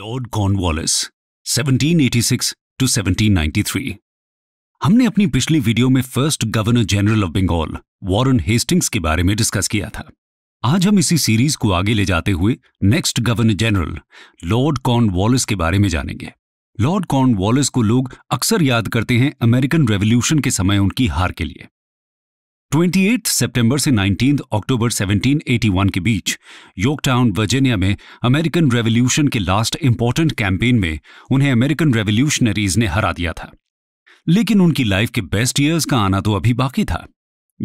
Lord Cornwallis 1786 to 1793 हमने अपनी पिछली वीडियो में first governor general of Bengal Warren Hastings के बारे में डिस्कस किया था आज हम इसी सीरीज को आगे ले जाते हुए next governor general Lord Cornwallis के बारे में जानेंगे लॉर्ड कॉर्नवालिस को लोग अक्सर याद करते हैं अमेरिकन रेवोल्यूशन के समय उनकी हार के लिए 28 सितंबर से 19 अक्टूबर 1781 के बीच योकटाउन वर्जीनिया में अमेरिकन रेवोल्यूशन के लास्ट इंपॉर्टेंट कैंपेन में उन्हें अमेरिकन रेवोल्यूशनरीज ने हरा दिया था लेकिन उनकी लाइफ के बेस्ट ईयर्स का आना तो अभी बाकी था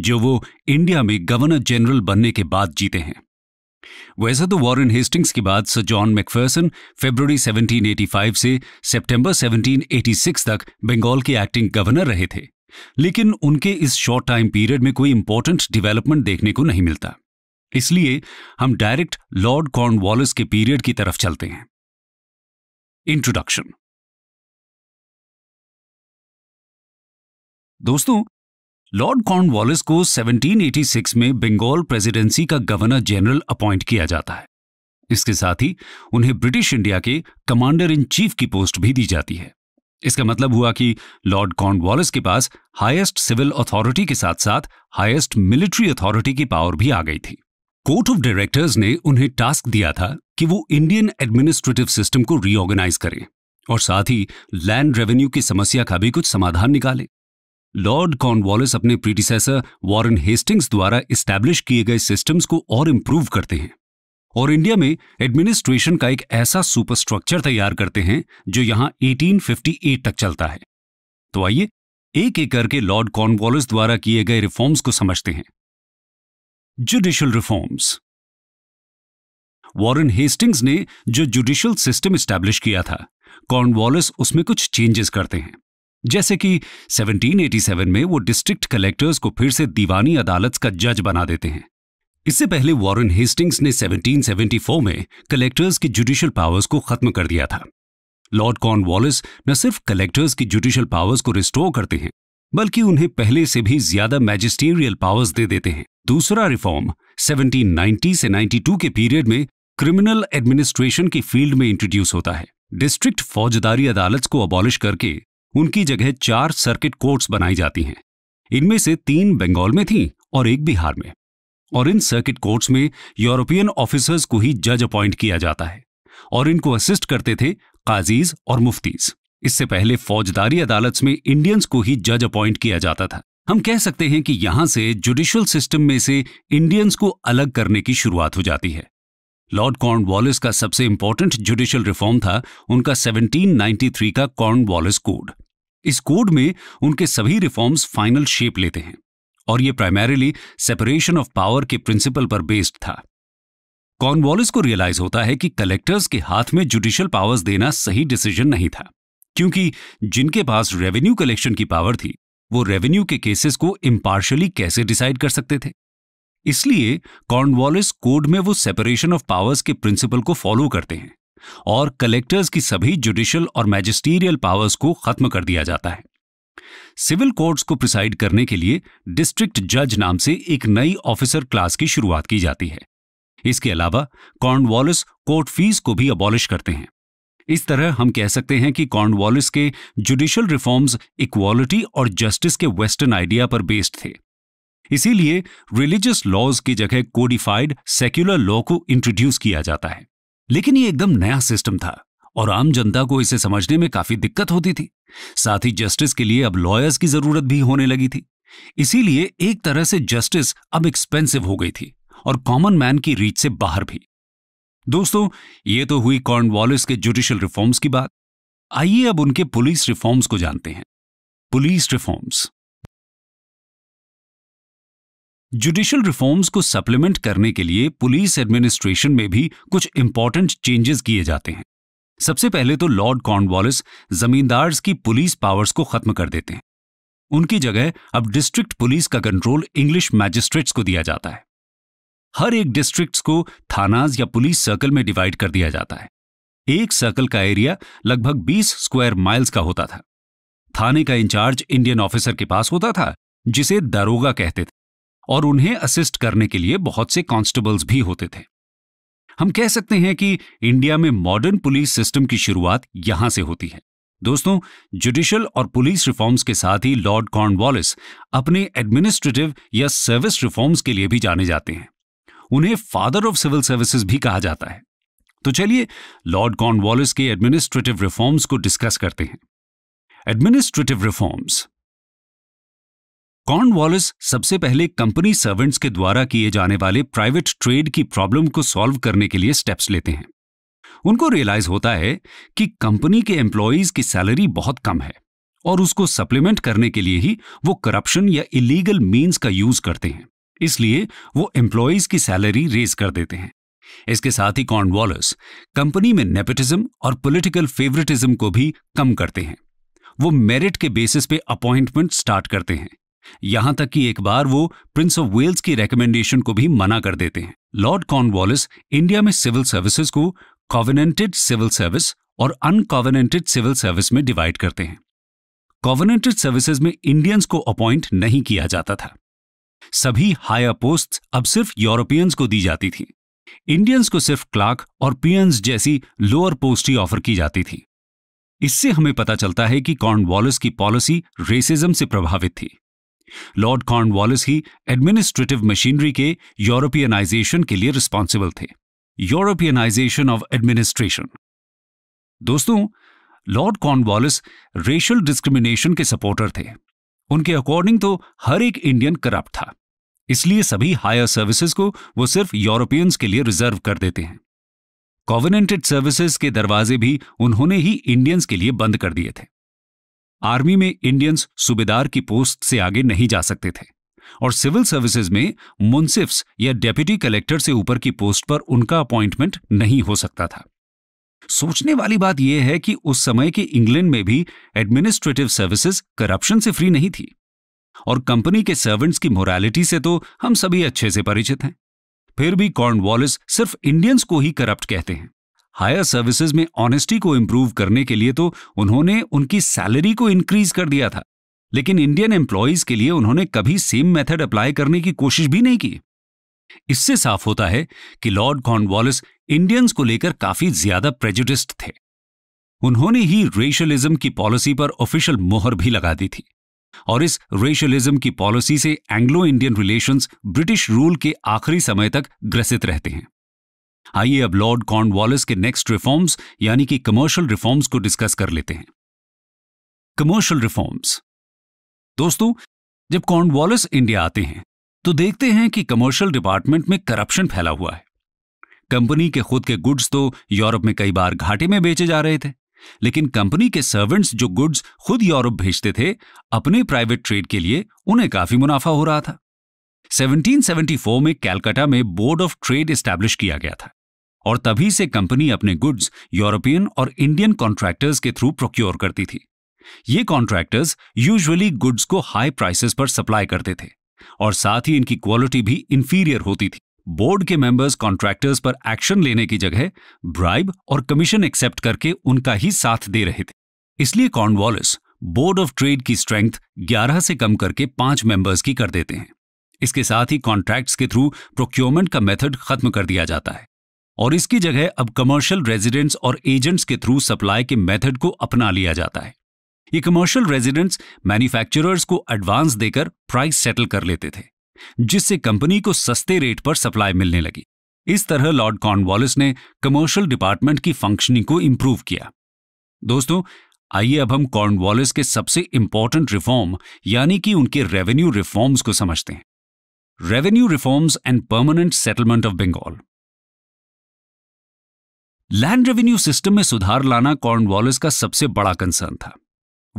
जो वो इंडिया में गवर्नर जनरल बनने के बाद जीते हैं वैसे तो वॉरेन हेस्टिंग्स के बाद सर जॉन मैकफर्सन फेब्रवरी 1785 से सितंबर 1786 तक बंगाल के एक्टिंग गवर्नर रहे थे लेकिन उनके इस शॉर्ट टाइम पीरियड में कोई इंपॉर्टेंट डेवलपमेंट देखने को नहीं मिलता इसलिए हम डायरेक्ट लॉर्ड कॉर्नवॉलिस के पीरियड की तरफ चलते हैं इंट्रोडक्शन दोस्तों लॉर्ड कॉर्नवॉलिस को 1786 में बंगाल प्रेसिडेंसी का गवर्नर जनरल अपॉइंट किया जाता है इसके साथ ही उन्हें ब्रिटिश इंडिया के कमांडर इन चीफ की पोस्ट भी दी जाती है इसका मतलब हुआ कि लॉर्ड कॉर्नवालिस के पास हाईएस्ट सिविल अथॉरिटी के साथ साथ हाईएस्ट मिलिट्री अथॉरिटी की पावर भी आ गई थी कोर्ट ऑफ डायरेक्टर्स ने उन्हें टास्क दिया था कि वो इंडियन एडमिनिस्ट्रेटिव सिस्टम को रीऑर्गेनाइज करें और साथ ही लैंड रेवेन्यू की समस्या का भी कुछ समाधान निकालें लॉर्ड कॉर्नवालिस अपने प्रीडिसेसर वॉरेन हेस्टिंग्स द्वारा इस्टैब्लिश किए गए सिस्टम्स को और इम्प्रूव करते हैं और इंडिया में एडमिनिस्ट्रेशन का एक ऐसा सुपरस्ट्रक्चर तैयार करते हैं जो यहां 1858 तक चलता है तो आइए एक एक करके लॉर्ड कॉर्नवॉलिस द्वारा किए गए रिफॉर्म्स को समझते हैं जुडिशियल रिफॉर्म्स वॉरेन हेस्टिंग्स ने जो जुडिशियल सिस्टम स्टैब्लिश किया था कॉर्नवॉलिस उसमें कुछ चेंजेस करते हैं जैसे कि 1787 में वो डिस्ट्रिक्ट कलेक्टर्स को फिर से दीवानी अदालत का जज बना देते हैं इससे पहले वॉरेन हेस्टिंग्स ने 1774 में कलेक्टर्स की जुडिशियल पावर्स को खत्म कर दिया था लॉर्ड कॉर्न वॉलिस न सिर्फ कलेक्टर्स की जुडिशियल पावर्स को रिस्टोर करते हैं बल्कि उन्हें पहले से भी ज्यादा मैजिस्टेरियल पावर्स दे देते हैं दूसरा रिफॉर्म 1790 से 92 के पीरियड में क्रिमिनल एडमिनिस्ट्रेशन की फील्ड में इंट्रोड्यूस होता है डिस्ट्रिक्ट फौजदारी अदालत को अबॉलिश करके उनकी जगह चार सर्किट कोर्ट्स बनाई जाती हैं इनमें से तीन बंगाल में थीं और एक बिहार में और इन सर्किट कोर्ट्स में यूरोपियन ऑफिसर्स को ही जज अपॉइंट किया जाता है और इनको असिस्ट करते थे काजीज और मुफ्तीज इससे पहले फौजदारी अदालत में इंडियंस को ही जज अपॉइंट किया जाता था हम कह सकते हैं कि यहां से जुडिशियल सिस्टम में से इंडियंस को अलग करने की शुरुआत हो जाती है लॉर्ड कॉर्न वॉलिस का सबसे इंपॉर्टेंट जुडिशियल रिफॉर्म था उनका 1793 का कॉर्न वॉलिस कोड इस कोड में उनके सभी रिफॉर्म्स फाइनल शेप लेते हैं और ये प्राइमरीली सेपरेशन ऑफ पावर के प्रिंसिपल पर बेस्ड था कॉर्नवॉलिस को रियलाइज होता है कि कलेक्टर्स के हाथ में जुडिशियल पावर्स देना सही डिसीजन नहीं था क्योंकि जिनके पास रेवेन्यू कलेक्शन की पावर थी वो रेवेन्यू के केसेस को इम्पार्शली कैसे डिसाइड कर सकते थे इसलिए कॉर्नवॉलिस कोड में वो सेपरेशन ऑफ पावर्स के प्रिंसिपल को फॉलो करते हैं और कलेक्टर्स की सभी जुडिशियल और मैजिस्टीरियल पावर्स को खत्म कर दिया जाता है सिविल कोर्ट्स को प्रिसाइड करने के लिए डिस्ट्रिक्ट जज नाम से एक नई ऑफिसर क्लास की शुरुआत की जाती है इसके अलावा कॉर्नवॉलिस कोर्ट फीस को भी अबॉलिश करते हैं इस तरह हम कह सकते हैं कि कॉर्नवॉलिस के जुडिशियल रिफॉर्म्स इक्वालिटी और जस्टिस के वेस्टर्न आइडिया पर बेस्ड थे इसीलिए रिलीजियस लॉज की जगह कोडिफाइड सेक्युलर लॉ को इंट्रोड्यूस किया जाता है लेकिन ये एकदम नया सिस्टम था और आम जनता को इसे समझने में काफी दिक्कत होती थी साथ ही जस्टिस के लिए अब लॉयर्स की जरूरत भी होने लगी थी इसीलिए एक तरह से जस्टिस अब एक्सपेंसिव हो गई थी और कॉमन मैन की रीच से बाहर भी दोस्तों ये तो हुई कॉर्नवॉलिस के जुडिशियल रिफॉर्म्स की बात आइए अब उनके पुलिस रिफॉर्म्स को जानते हैं पुलिस रिफॉर्म्स जुडिशियल रिफॉर्म्स को सप्लीमेंट करने के लिए पुलिस एडमिनिस्ट्रेशन में भी कुछ इंपॉर्टेंट चेंजेस किए जाते हैं सबसे पहले तो लॉर्ड कॉर्नवालिस जमींदार की पुलिस पावर्स को खत्म कर देते हैं उनकी जगह अब डिस्ट्रिक्ट पुलिस का कंट्रोल इंग्लिश मैजिस्ट्रेट्स को दिया जाता है हर एक डिस्ट्रिक्ट्स को थानाज या पुलिस सर्कल में डिवाइड कर दिया जाता है एक सर्कल का एरिया लगभग 20 स्क्वायर माइल्स का होता था थाने का इंचार्ज इंडियन ऑफिसर के पास होता था जिसे दरोगा कहते थे और उन्हें असिस्ट करने के लिए बहुत से कांस्टेबल्स भी होते थे हम कह सकते हैं कि इंडिया में मॉडर्न पुलिस सिस्टम की शुरुआत यहां से होती है दोस्तों जुडिशियल और पुलिस रिफॉर्म्स के साथ ही लॉर्ड कॉर्नवालिस अपने एडमिनिस्ट्रेटिव या सर्विस रिफॉर्म्स के लिए भी जाने जाते हैं उन्हें फादर ऑफ सिविल सर्विसेज भी कहा जाता है तो चलिए लॉर्ड कॉर्नवालिस के एडमिनिस्ट्रेटिव रिफॉर्म्स को डिस्कस करते हैं एडमिनिस्ट्रेटिव रिफॉर्म्स कॉर्न वॉलिस सबसे पहले कंपनी सर्वेंट्स के द्वारा किए जाने वाले प्राइवेट ट्रेड की प्रॉब्लम को सॉल्व करने के लिए स्टेप्स लेते हैं उनको रियलाइज होता है कि कंपनी के एम्प्लॉयज की सैलरी बहुत कम है और उसको सप्लीमेंट करने के लिए ही वो करप्शन या इलीगल मीन्स का यूज करते हैं इसलिए वो एम्प्लॉयज की सैलरी रेज कर देते हैं इसके साथ ही कॉर्न कंपनी में नेपोटिज्म और पॉलिटिकल फेवरेटिज्म को भी कम करते हैं वो मेरिट के बेसिस पे अपॉइंटमेंट स्टार्ट करते हैं यहां तक कि एक बार वो प्रिंस ऑफ वेल्स की रेकमेंडेशन को भी मना कर देते हैं लॉर्ड कॉर्नवॉलिस इंडिया में सिविल सर्विसेज को कॉवेनेंटेड सिविल सर्विस और अनकॉवेनेंटेड सिविल सर्विस में डिवाइड करते हैं कॉवेनेंटेड सर्विसेज में इंडियंस को अपॉइंट नहीं किया जाता था सभी हायर पोस्ट अब सिर्फ यूरोपियंस को दी जाती थी इंडियंस को सिर्फ क्लार्क और पियंस जैसी लोअर पोस्ट ही ऑफर की जाती थी इससे हमें पता चलता है कि कॉर्नवॉलिस की पॉलिसी रेसिज्म से प्रभावित थी लॉर्ड कॉर्नवालिस ही एडमिनिस्ट्रेटिव मशीनरी के यूरोपियनाइजेशन के लिए रिस्पॉन्सिबल थे यूरोपियनाइजेशन ऑफ एडमिनिस्ट्रेशन दोस्तों लॉर्ड कॉर्नवालिस रेशल डिस्क्रिमिनेशन के सपोर्टर थे उनके अकॉर्डिंग तो हर एक इंडियन करप्ट था इसलिए सभी हायर सर्विसेज को वो सिर्फ यूरोपियंस के लिए रिजर्व कर देते हैं कॉविनेंटेड सर्विसेज के दरवाजे भी उन्होंने ही इंडियंस के लिए बंद कर दिए थे आर्मी में इंडियंस सूबेदार की पोस्ट से आगे नहीं जा सकते थे और सिविल सर्विसेज में मुंसिफ्स या डेप्यूटी कलेक्टर से ऊपर की पोस्ट पर उनका अपॉइंटमेंट नहीं हो सकता था सोचने वाली बात यह है कि उस समय के इंग्लैंड में भी एडमिनिस्ट्रेटिव सर्विसेज करप्शन से फ्री नहीं थी और कंपनी के सर्वेंट्स की मोरालिटी से तो हम सभी अच्छे से परिचित हैं फिर भी कॉर्न वॉलिस सिर्फ इंडियंस को ही करप्ट कहते हैं हायर सर्विसेज में ऑनेस्टी को इम्प्रूव करने के लिए तो उन्होंने उनकी सैलरी को इंक्रीज कर दिया था लेकिन इंडियन एम्प्लॉयज के लिए उन्होंने कभी सेम मेथड अप्लाई करने की कोशिश भी नहीं की इससे साफ होता है कि लॉर्ड कॉर्नवॉलिस इंडियंस को लेकर काफी ज्यादा प्रेजुडिस्ट थे उन्होंने ही रेशलिज्म की पॉलिसी पर ऑफिशियल मोहर भी लगा दी थी और इस रेशलिज्म की पॉलिसी से Anglo Indian relations British rule के आखिरी समय तक ग्रसित रहते हैं आइए अब लॉर्ड कॉर्नवालिस के नेक्स्ट रिफॉर्म्स यानी कि कमर्शियल रिफॉर्म्स को डिस्कस कर लेते हैं कमर्शियल रिफॉर्म्स दोस्तों जब कॉर्नवालिस इंडिया आते हैं तो देखते हैं कि कमर्शियल डिपार्टमेंट में करप्शन फैला हुआ है कंपनी के खुद के गुड्स तो यूरोप में कई बार घाटे में बेचे जा रहे थे लेकिन कंपनी के सर्वेंट्स जो गुड्स खुद यूरोप भेजते थे अपने प्राइवेट ट्रेड के लिए उन्हें काफी मुनाफा हो रहा था 1774 में कैलकाटा में बोर्ड ऑफ ट्रेड स्टैब्लिश किया गया था और तभी से कंपनी अपने गुड्स यूरोपियन और इंडियन कॉन्ट्रैक्टर्स के थ्रू प्रोक्योर करती थी ये कॉन्ट्रैक्टर्स यूजुअली गुड्स को हाई प्राइसेस पर सप्लाई करते थे और साथ ही इनकी क्वालिटी भी इंफीरियर होती थी बोर्ड के मेंबर्स कॉन्ट्रैक्टर्स पर एक्शन लेने की जगह ब्राइब और कमीशन एक्सेप्ट करके उनका ही साथ दे रहे थे इसलिए कॉर्नवॉलिस बोर्ड ऑफ ट्रेड की स्ट्रेंथ 11 से कम करके पांच मेंबर्स की कर देते हैं इसके साथ ही कॉन्ट्रैक्ट्स के थ्रू प्रोक्योरमेंट का मेथड खत्म कर दिया जाता है और इसकी जगह अब कमर्शियल रेजिडेंट्स और एजेंट्स के थ्रू सप्लाई के मेथड को अपना लिया जाता है ये कमर्शियल रेजिडेंट्स मैन्युफैक्चरर्स को एडवांस देकर प्राइस सेटल कर लेते थे जिससे कंपनी को सस्ते रेट पर सप्लाई मिलने लगी इस तरह लॉर्ड कॉर्नवॉलिस ने कमर्शियल डिपार्टमेंट की फंक्शनिंग को इंप्रूव किया दोस्तों आइए अब हम कॉर्नवॉलिस के सबसे इंपॉर्टेंट रिफॉर्म यानी कि उनके रेवेन्यू रिफॉर्म्स को समझते हैं Revenue Reforms and Permanent Settlement of Bengal land revenue system में सुधार लाना कॉर्नवॉलिस का सबसे बड़ा कंसर्न था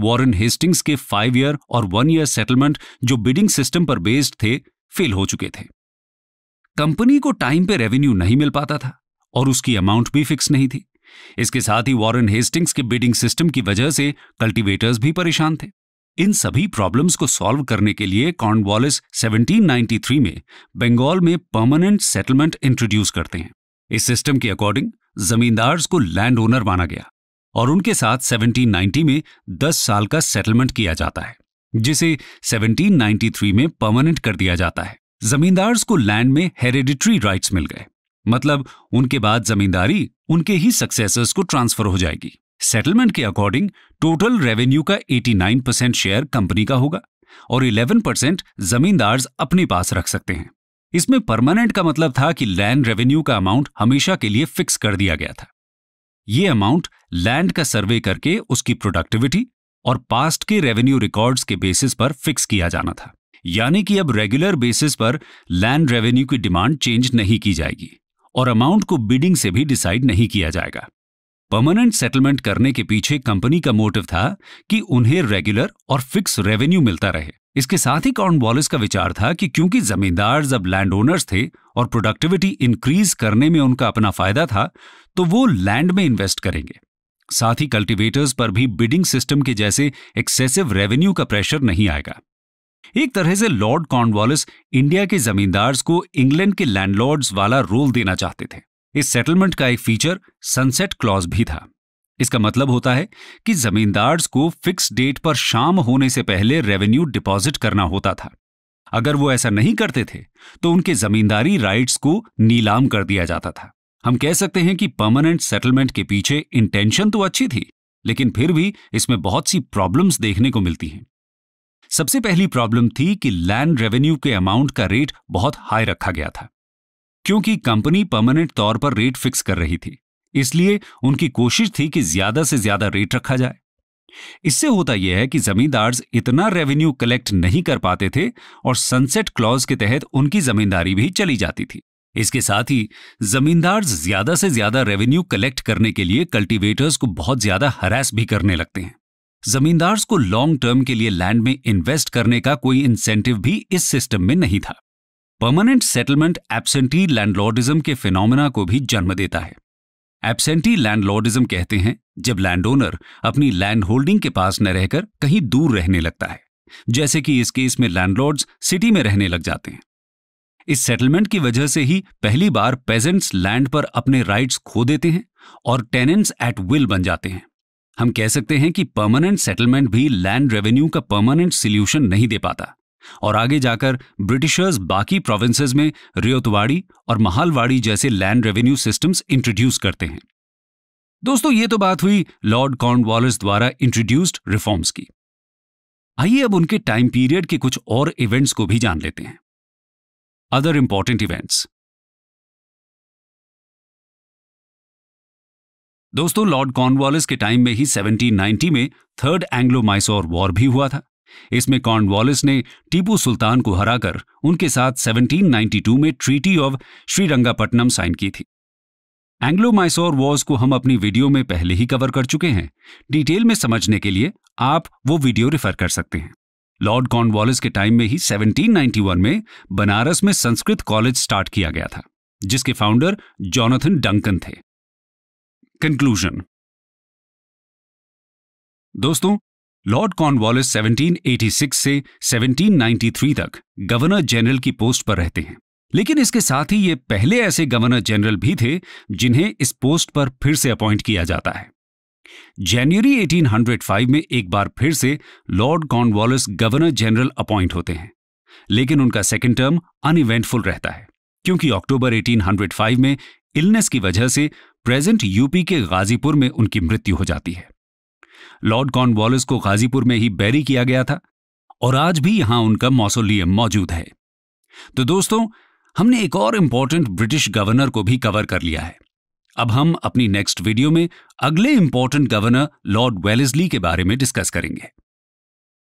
वॉरेन हेस्टिंग्स के फाइव ईयर और वन ईयर सेटलमेंट जो बिडिंग सिस्टम पर बेस्ड थे फेल हो चुके थे कंपनी को टाइम पे रेवेन्यू नहीं मिल पाता था और उसकी अमाउंट भी फिक्स नहीं थी इसके साथ ही वॉरेन हेस्टिंग्स के बिडिंग सिस्टम की वजह से कल्टीवेटर्स भी परेशान थे इन सभी प्रॉब्लम्स को सॉल्व करने के लिए कॉर्नवॉलिस 1793 में बंगाल में परमानेंट सेटलमेंट इंट्रोड्यूस करते हैं इस सिस्टम के अकॉर्डिंग जमींदार्स को लैंड ओनर माना गया और उनके साथ 1790 में 10 साल का सेटलमेंट किया जाता है जिसे 1793 में परमानेंट कर दिया जाता है जमींदार्स को लैंड में हेरिडिटरी राइट्स मिल गए मतलब उनके बाद जमींदारी उनके ही सक्सेसर्स को ट्रांसफर हो जाएगी सेटलमेंट के अकॉर्डिंग टोटल रेवेन्यू का 89 परसेंट शेयर कंपनी का होगा और 11 परसेंट जमींदार अपने पास रख सकते हैं इसमें परमानेंट का मतलब था कि लैंड रेवेन्यू का अमाउंट हमेशा के लिए फिक्स कर दिया गया था ये अमाउंट लैंड का सर्वे करके उसकी प्रोडक्टिविटी और पास्ट के रेवेन्यू रिकॉर्ड्स के बेसिस पर फिक्स किया जाना था यानी कि अब रेगुलर बेसिस पर लैंड रेवेन्यू की डिमांड चेंज नहीं की जाएगी और अमाउंट को बिडिंग से भी डिसाइड नहीं किया जाएगा परमानेंट सेटलमेंट करने के पीछे कंपनी का मोटिव था कि उन्हें रेगुलर और फिक्स रेवेन्यू मिलता रहे इसके साथ ही कॉर्न वॉलिस का विचार था कि क्योंकि जमींदार अब लैंड ओनर्स थे और प्रोडक्टिविटी इंक्रीज करने में उनका अपना फायदा था तो वो लैंड में इन्वेस्ट करेंगे साथ ही कल्टीवेटर्स पर भी बिडिंग सिस्टम के जैसे एक्सेसिव रेवेन्यू का प्रेशर नहीं आएगा एक तरह से लॉर्ड कॉर्नवालिस इंडिया के जमींदार्स को इंग्लैंड के लैंडलॉर्ड्स वाला रोल देना चाहते थे इस सेटलमेंट का एक फीचर सनसेट क्लॉज भी था इसका मतलब होता है कि जमींदार्स को फिक्स डेट पर शाम होने से पहले रेवेन्यू डिपॉजिट करना होता था अगर वो ऐसा नहीं करते थे तो उनके जमींदारी राइट्स को नीलाम कर दिया जाता था हम कह सकते हैं कि परमानेंट सेटलमेंट के पीछे इंटेंशन तो अच्छी थी लेकिन फिर भी इसमें बहुत सी प्रॉब्लम्स देखने को मिलती हैं सबसे पहली प्रॉब्लम थी कि लैंड रेवेन्यू के अमाउंट का रेट बहुत हाई रखा गया था क्योंकि कंपनी परमानेंट तौर पर रेट फिक्स कर रही थी इसलिए उनकी कोशिश थी कि ज्यादा से ज्यादा रेट रखा जाए इससे होता यह है कि जमींदार्स इतना रेवेन्यू कलेक्ट नहीं कर पाते थे और सनसेट क्लॉज के तहत उनकी जमींदारी भी चली जाती थी इसके साथ ही जमींदार ज्यादा से ज्यादा रेवेन्यू कलेक्ट करने के लिए कल्टीवेटर्स को बहुत ज्यादा हरास भी करने लगते हैं जमींदार्स को लॉन्ग टर्म के लिए लैंड में इन्वेस्ट करने का कोई इंसेंटिव भी इस सिस्टम में नहीं था परमानेंट सेटलमेंट एब्सेंटी लैंडलॉर्डिज्म के फिनोमेना को भी जन्म देता है एब्सेंटी लैंडलॉर्डिज्म कहते हैं जब लैंड ओनर अपनी लैंड होल्डिंग के पास न रहकर कहीं दूर रहने लगता है जैसे कि इस केस में लैंडलॉर्ड्स सिटी में रहने लग जाते हैं इस सेटलमेंट की वजह से ही पहली बार पेजेंट्स लैंड पर अपने राइट्स खो देते हैं और टेनेंट्स एट विल बन जाते हैं हम कह सकते हैं कि परमानेंट सेटलमेंट भी लैंड रेवेन्यू का परमानेंट सोल्यूशन नहीं दे पाता और आगे जाकर ब्रिटिशर्स बाकी प्रोविंसेस में रियोतवाड़ी और महालवाड़ी जैसे लैंड रेवेन्यू सिस्टम्स इंट्रोड्यूस करते हैं दोस्तों ये तो बात हुई लॉर्ड कॉर्नवॉलिस द्वारा इंट्रोड्यूस्ड रिफॉर्म्स की आइए अब उनके टाइम पीरियड के कुछ और इवेंट्स को भी जान लेते हैं अदर इंपॉर्टेंट इवेंट्स दोस्तों लॉर्ड कॉर्नवॉलिस के टाइम में ही 1790 में थर्ड एंग्लो माइसोर वॉर भी हुआ था इसमें कॉर्नवालिस ने टीपू सुल्तान को हराकर उनके साथ 1792 में ट्रीटी ऑफ श्रीरंगापट्टनम साइन की थी एंग्लो माइसोर वॉर्स को हम अपनी वीडियो में पहले ही कवर कर चुके हैं डिटेल में समझने के लिए आप वो वीडियो रेफर कर सकते हैं लॉर्ड कॉर्नवालिस के टाइम में ही 1791 में बनारस में संस्कृत कॉलेज स्टार्ट किया गया था जिसके फाउंडर जॉनथन डंकन थे कंक्लूजन दोस्तों लॉर्ड कॉर्नवालिस 1786 से 1793 तक गवर्नर जनरल की पोस्ट पर रहते हैं लेकिन इसके साथ ही ये पहले ऐसे गवर्नर जनरल भी थे जिन्हें इस पोस्ट पर फिर से अपॉइंट किया जाता है जनवरी 1805 में एक बार फिर से Lord Cornwallis governor general appoint होते हैं लेकिन उनका सेकेंड टर्म अनइवेंटफुल रहता है क्योंकि अक्टूबर 1805 में इलनेस की वजह से प्रेजेंट यूपी के गाजीपुर में उनकी मृत्यु हो जाती है लॉर्ड कॉर्नवालिस को गाजीपुर में ही बैरी किया गया था और आज भी यहां उनका मौसोलियम मौजूद है तो दोस्तों हमने एक और इंपॉर्टेंट ब्रिटिश गवर्नर को भी कवर कर लिया है अब हम अपनी नेक्स्ट वीडियो में अगले इंपॉर्टेंट गवर्नर लॉर्ड वेलिजली के बारे में डिस्कस करेंगे